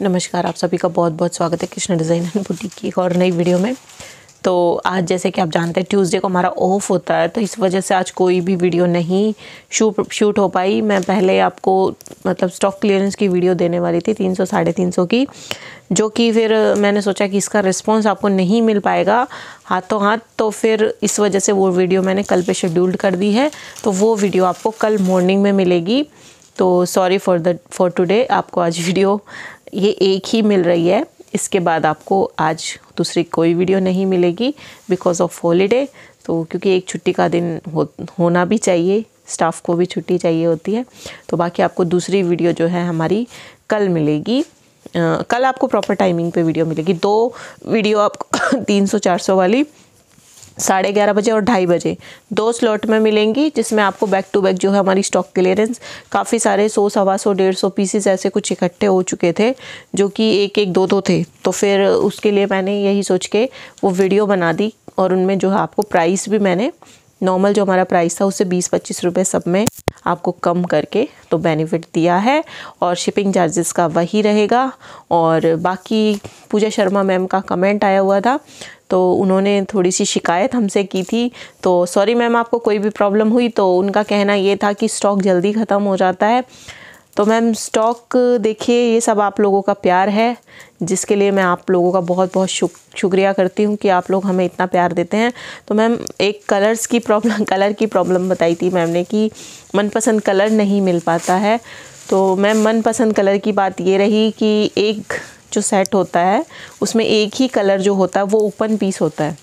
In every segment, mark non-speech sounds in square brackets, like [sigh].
नमस्कार आप सभी का बहुत बहुत स्वागत है कृष्ण डिज़ाइन एंड बुटीक की एक और नई वीडियो में तो आज जैसे कि आप जानते हैं ट्यूसडे को हमारा ऑफ होता है तो इस वजह से आज कोई भी वीडियो नहीं शूट शूट हो पाई मैं पहले आपको मतलब स्टॉक क्लियरेंस की वीडियो देने वाली थी तीन सौ साढ़े तीन सौ की जो कि फिर मैंने सोचा कि इसका रिस्पॉन्स आपको नहीं मिल पाएगा हाथों हाथ तो फिर इस वजह से वो वीडियो मैंने कल पर शेड्यूल्ड कर दी है तो वो वीडियो आपको कल मॉर्निंग में मिलेगी तो sorry for the for today आपको आज वीडियो ये एक ही मिल रही है इसके बाद आपको आज दूसरी कोई वीडियो नहीं मिलेगी बिकॉज ऑफ हॉलीडे तो क्योंकि एक छुट्टी का दिन हो होना भी चाहिए स्टाफ को भी छुट्टी चाहिए होती है तो बाकी आपको दूसरी वीडियो जो है हमारी कल मिलेगी आ, कल आपको प्रॉपर टाइमिंग पे वीडियो मिलेगी दो वीडियो आपको [coughs] तीन सौ चार सौ वाली साढ़े ग्यारह बजे और ढाई बजे दो स्लॉट में मिलेंगी जिसमें आपको बैक टू बैक जो है हमारी स्टॉक क्लियरेंस काफ़ी सारे सौ सवा सौ डेढ़ सौ पीसेस ऐसे कुछ इकट्ठे हो चुके थे जो कि एक एक दो दो थे तो फिर उसके लिए मैंने यही सोच के वो वीडियो बना दी और उनमें जो है आपको प्राइस भी मैंने नॉर्मल जो हमारा प्राइस था उससे बीस पच्चीस रुपये सब में आपको कम करके तो बेनिफिट दिया है और शिपिंग चार्जेस का वही रहेगा और बाकी पूजा शर्मा मैम का कमेंट आया हुआ था तो उन्होंने थोड़ी सी शिकायत हमसे की थी तो सॉरी मैम आपको कोई भी प्रॉब्लम हुई तो उनका कहना ये था कि स्टॉक जल्दी ख़त्म हो जाता है तो मैम स्टॉक देखिए ये सब आप लोगों का प्यार है जिसके लिए मैं आप लोगों का बहुत बहुत शुक शुक्रिया करती हूँ कि आप लोग हमें इतना प्यार देते हैं तो मैम एक कलर्स की प्रॉब्लम कलर [laughs] की प्रॉब्लम बताई थी मैम ने कि मनपसंद कलर नहीं मिल पाता है तो मैम मनपसंद कलर की बात ये रही कि एक जो सेट होता है उसमें एक ही कलर जो होता है वो ओपन पीस होता है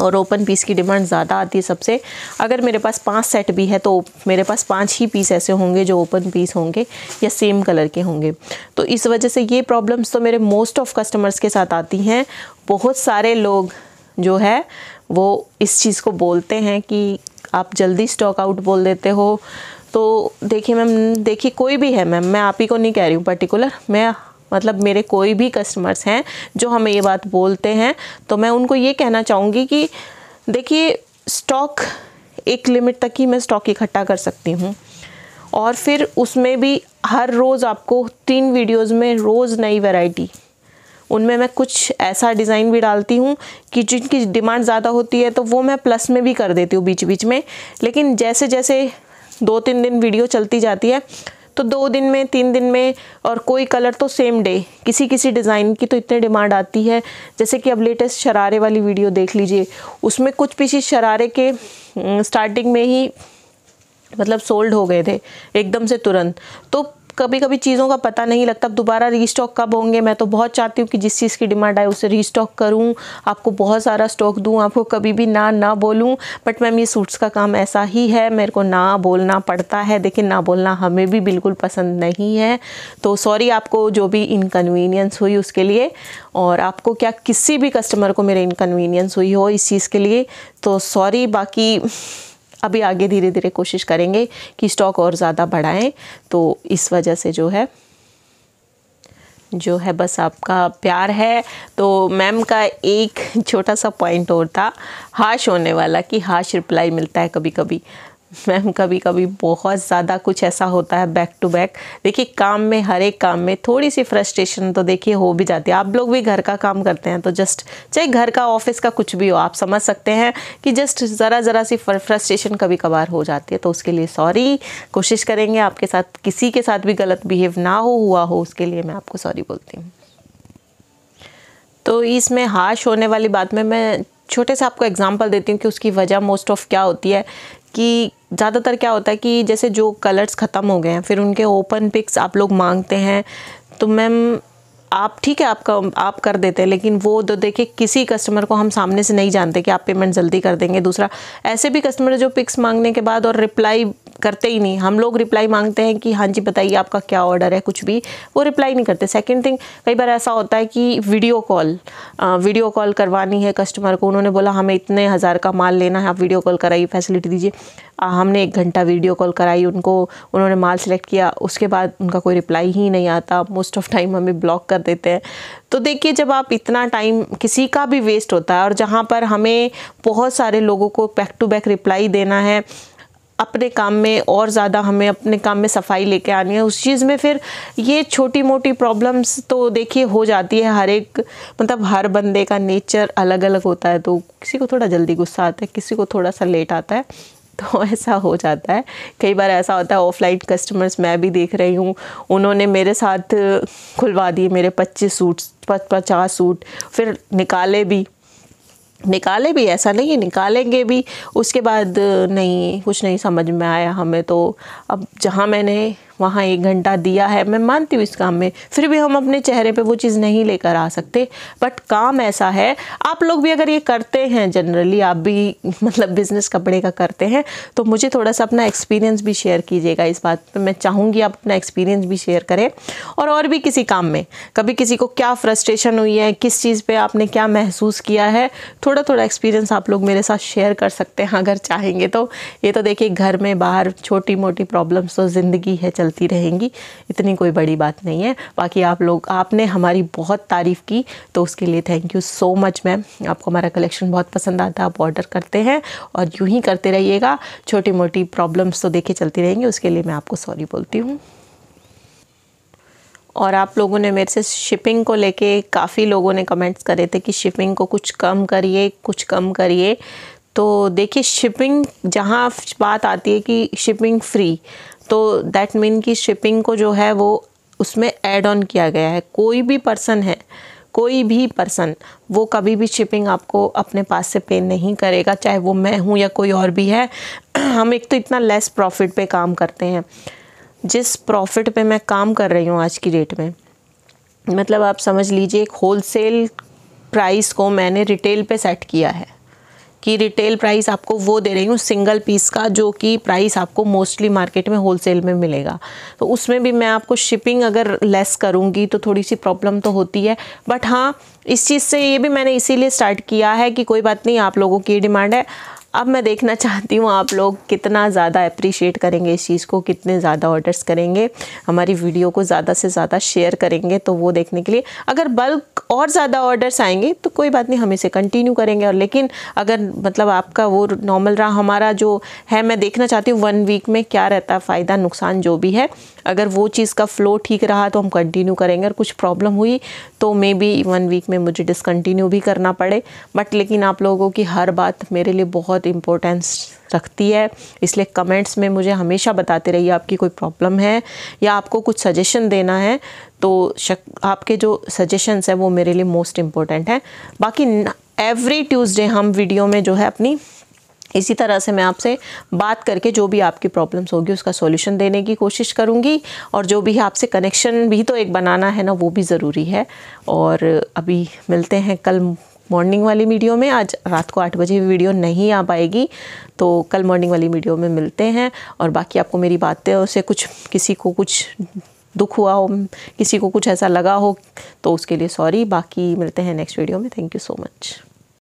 और ओपन पीस की डिमांड ज़्यादा आती है सबसे अगर मेरे पास पांच सेट भी है तो मेरे पास पांच ही पीस ऐसे होंगे जो ओपन पीस होंगे या सेम कलर के होंगे तो इस वजह से ये प्रॉब्लम्स तो मेरे मोस्ट ऑफ कस्टमर्स के साथ आती हैं बहुत सारे लोग जो है वो इस चीज़ को बोलते हैं कि आप जल्दी स्टॉक आउट बोल देते हो तो देखिए मैम देखिए कोई भी है मैम मैं आप ही को नहीं कह रही हूँ पर्टिकुलर मैं मतलब मेरे कोई भी कस्टमर्स हैं जो हमें ये बात बोलते हैं तो मैं उनको ये कहना चाहूँगी कि देखिए स्टॉक एक लिमिट तक ही मैं स्टॉक इकट्ठा कर सकती हूँ और फिर उसमें भी हर रोज़ आपको तीन वीडियोज़ में रोज़ नई वैरायटी उनमें मैं कुछ ऐसा डिज़ाइन भी डालती हूँ कि जिनकी डिमांड ज़्यादा होती है तो वो मैं प्लस में भी कर देती हूँ बीच बीच में लेकिन जैसे जैसे दो तीन दिन वीडियो चलती जाती है तो दो दिन में तीन दिन में और कोई कलर तो सेम डे किसी किसी डिज़ाइन की तो इतनी डिमांड आती है जैसे कि अब लेटेस्ट शरारे वाली वीडियो देख लीजिए उसमें कुछ पीछे शरारे के स्टार्टिंग में ही मतलब सोल्ड हो गए थे एकदम से तुरंत तो कभी कभी चीज़ों का पता नहीं लगता दोबारा रीस्टॉक कब होंगे मैं तो बहुत चाहती हूँ कि जिस चीज़ की डिमांड आए उसे रीस्टॉक करूँ आपको बहुत सारा स्टॉक दूँ आपको कभी भी ना ना बोलूँ बट मैम ये सूट्स का काम ऐसा ही है मेरे को ना बोलना पड़ता है देखिए ना बोलना हमें भी बिल्कुल पसंद नहीं है तो सॉरी आपको जो भी इनकन्वीनियंस हुई उसके लिए और आपको क्या किसी भी कस्टमर को मेरे इनकन्वीनियंस हुई हो इस चीज़ के लिए तो सॉरी बाकी अभी आगे धीरे धीरे कोशिश करेंगे कि स्टॉक और ज़्यादा बढ़ाएं तो इस वजह से जो है जो है बस आपका प्यार है तो मैम का एक छोटा सा पॉइंट और था हाश होने वाला कि हाश रिप्लाई मिलता है कभी कभी [laughs] मैम कभी कभी बहुत ज़्यादा कुछ ऐसा होता है बैक टू बैक देखिए काम में हर एक काम में थोड़ी सी फ्रस्ट्रेशन तो देखिए हो भी जाती है आप लोग भी घर का काम करते हैं तो जस्ट चाहे घर का ऑफिस का कुछ भी हो आप समझ सकते हैं कि जस्ट ज़रा ज़रा सी फ्रस्ट्रेशन कभी कभार हो जाती है तो उसके लिए सॉरी कोशिश करेंगे आपके साथ किसी के साथ भी गलत बिहेव ना हो हुआ हो उसके लिए मैं आपको सॉरी बोलती हूँ तो इसमें हार्श होने वाली बात में मैं छोटे से आपको एग्जाम्पल देती हूँ कि उसकी वजह मोस्ट ऑफ़ क्या होती है कि ज़्यादातर क्या होता है कि जैसे जो कलर्स ख़त्म हो गए हैं फिर उनके ओपन पिक्स आप लोग मांगते हैं तो मैम आप ठीक है आपका आप कर देते हैं लेकिन वो तो देखिए किसी कस्टमर को हम सामने से नहीं जानते कि आप पेमेंट जल्दी कर देंगे दूसरा ऐसे भी कस्टमर जो पिक्स मांगने के बाद और रिप्लाई करते ही नहीं हम लोग रिप्लाई मांगते हैं कि हाँ जी बताइए आपका क्या ऑर्डर है कुछ भी वो रिप्लाई नहीं करते सेकंड थिंग कई बार ऐसा होता है कि वीडियो कॉल वीडियो कॉल करवानी है कस्टमर को उन्होंने बोला हमें इतने हज़ार का माल लेना है आप वीडियो कॉल कराइए फैसिलिटी दीजिए हमने एक घंटा वीडियो कॉल कराई उनको उन्होंने माल सेलेक्ट किया उसके बाद उनका कोई रिप्लाई ही नहीं आता मोस्ट ऑफ टाइम हमें ब्लॉक कर कर देते हैं तो देखिए जब आप इतना टाइम किसी का भी वेस्ट होता है और जहाँ पर हमें बहुत सारे लोगों को बैक टू बैक रिप्लाई देना है अपने काम में और ज़्यादा हमें अपने काम में सफाई लेके आनी है उस चीज़ में फिर ये छोटी मोटी प्रॉब्लम्स तो देखिए हो जाती है हर एक मतलब हर बंदे का नेचर अलग अलग होता है तो किसी को थोड़ा जल्दी गुस्सा आता है किसी को थोड़ा सा लेट आता है [laughs] तो ऐसा हो जाता है कई बार ऐसा होता है ऑफलाइन कस्टमर्स मैं भी देख रही हूँ उन्होंने मेरे साथ खुलवा दिए मेरे पच्चीस सूट पचास सूट फिर निकाले भी निकाले भी ऐसा नहीं है निकालेंगे भी उसके बाद नहीं कुछ नहीं समझ में आया हमें तो अब जहाँ मैंने वहाँ एक घंटा दिया है मैं मानती हूँ इस काम में फिर भी हम अपने चेहरे पर वो चीज़ नहीं लेकर आ सकते बट काम ऐसा है आप लोग भी अगर ये करते हैं जनरली आप भी [laughs] मतलब बिज़नेस कपड़े का करते हैं तो मुझे थोड़ा सा अपना एक्सपीरियंस भी शेयर कीजिएगा इस बात पर मैं चाहूँगी आप अपना एक्सपीरियंस भी शेयर करें और और भी किसी काम में कभी किसी को क्या फ्रस्ट्रेशन हुई है किस चीज़ पे आपने क्या महसूस किया है थोड़ा थोड़ा एक्सपीरियंस आप लोग मेरे साथ शेयर कर सकते हैं अगर चाहेंगे तो ये तो देखिए घर में बाहर छोटी मोटी प्रॉब्लम्स तो ज़िंदगी है चल चलती रहेंगी इतनी कोई बड़ी बात नहीं है बाकी आप लोग आपने हमारी बहुत तारीफ़ की तो उसके लिए thank you so much ma'am आपको हमारा कलेक्शन बहुत पसंद आता है आप ऑर्डर करते हैं और यूँ ही करते रहिएगा छोटी मोटी प्रॉब्लम्स तो देखे चलती रहेंगी उसके लिए मैं आपको सॉरी बोलती हूँ और आप लोगों ने मेरे से शिपिंग को लेके काफ़ी लोगों ने कमेंट्स करे थे कि शिपिंग को कुछ कम करिए कुछ कम करिए तो देखिए शिपिंग जहाँ बात आती है कि शिपिंग फ्री तो दैट मीन कि शिपिंग को जो है वो उसमें ऐड ऑन किया गया है कोई भी पर्सन है कोई भी पर्सन वो कभी भी शिपिंग आपको अपने पास से पे नहीं करेगा चाहे वो मैं हूँ या कोई और भी है हम एक तो इतना लेस प्रॉफिट पे काम करते हैं जिस प्रॉफिट पे मैं काम कर रही हूँ आज की डेट में मतलब आप समझ लीजिए एक होल सेल प्राइस को मैंने रिटेल पे सेट किया है कि रिटेल प्राइस आपको वो दे रही हूँ सिंगल पीस का जो कि प्राइस आपको मोस्टली मार्केट में होलसेल में मिलेगा तो उसमें भी मैं आपको शिपिंग अगर लेस करूँगी तो थोड़ी सी प्रॉब्लम तो होती है बट हाँ इस चीज़ से ये भी मैंने इसीलिए स्टार्ट किया है कि कोई बात नहीं आप लोगों की डिमांड है अब मैं देखना चाहती हूँ आप लोग कितना ज़्यादा अप्रिशिएट करेंगे इस चीज़ को कितने ज़्यादा ऑर्डर्स करेंगे हमारी वीडियो को ज़्यादा से ज़्यादा शेयर करेंगे तो वो देखने के लिए अगर बल्क और ज़्यादा ऑर्डर्स आएंगे तो कोई बात नहीं हम इसे कंटिन्यू करेंगे और लेकिन अगर मतलब आपका वो नॉर्मल रहा हमारा जो है मैं देखना चाहती हूँ वन वीक में क्या रहता है फ़ायदा नुकसान जो भी है अगर वो चीज़ का फ़्लो ठीक रहा तो हम कंटिन्यू करेंगे और कुछ प्रॉब्लम हुई तो मे बी वन वीक में मुझे डिसकंटिन्यू भी करना पड़े बट लेकिन आप लोगों की हर बात मेरे लिए बहुत इम्पोर्टेंस रखती है इसलिए कमेंट्स में मुझे हमेशा बताते रहिए आपकी कोई प्रॉब्लम है या आपको कुछ सजेशन देना है तो शक आपके जो सजेशंस हैं वो मेरे लिए मोस्ट इम्पोर्टेंट हैं बाकी एवरी ट्यूसडे हम वीडियो में जो है अपनी इसी तरह से मैं आपसे बात करके जो भी आपकी प्रॉब्लम्स होगी उसका सॉल्यूशन देने की कोशिश करूँगी और जो भी आपसे कनेक्शन भी तो एक बनाना है ना वो भी ज़रूरी है और अभी मिलते हैं कल मॉर्निंग वाली वीडियो में आज रात को आठ बजे वीडियो नहीं आ पाएगी तो कल मॉर्निंग वाली वीडियो में मिलते हैं और बाकी आपको मेरी बातें से कुछ किसी को कुछ दुख हुआ हो किसी को कुछ ऐसा लगा हो तो उसके लिए सॉरी बाकी मिलते हैं नेक्स्ट वीडियो में थैंक यू सो मच